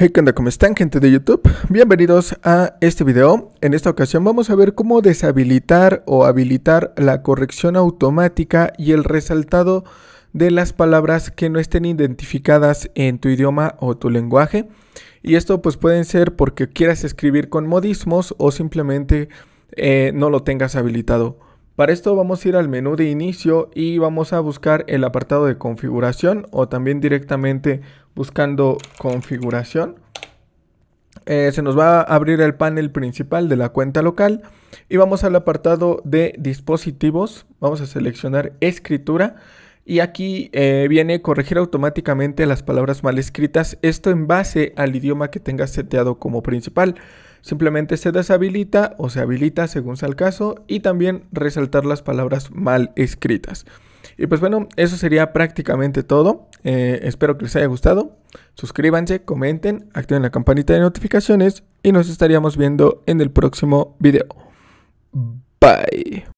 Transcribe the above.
hey, ¿qué ¿Cómo están gente de YouTube? Bienvenidos a este video. En esta ocasión vamos a ver cómo deshabilitar o habilitar la corrección automática y el resaltado de las palabras que no estén identificadas en tu idioma o tu lenguaje. Y esto pues pueden ser porque quieras escribir con modismos o simplemente eh, no lo tengas habilitado. Para esto vamos a ir al menú de inicio y vamos a buscar el apartado de configuración o también directamente buscando configuración. Eh, se nos va a abrir el panel principal de la cuenta local y vamos al apartado de dispositivos. Vamos a seleccionar escritura y aquí eh, viene corregir automáticamente las palabras mal escritas, esto en base al idioma que tengas seteado como principal. Simplemente se deshabilita o se habilita según sea el caso y también resaltar las palabras mal escritas. Y pues bueno, eso sería prácticamente todo. Eh, espero que les haya gustado. Suscríbanse, comenten, activen la campanita de notificaciones y nos estaríamos viendo en el próximo video. Bye.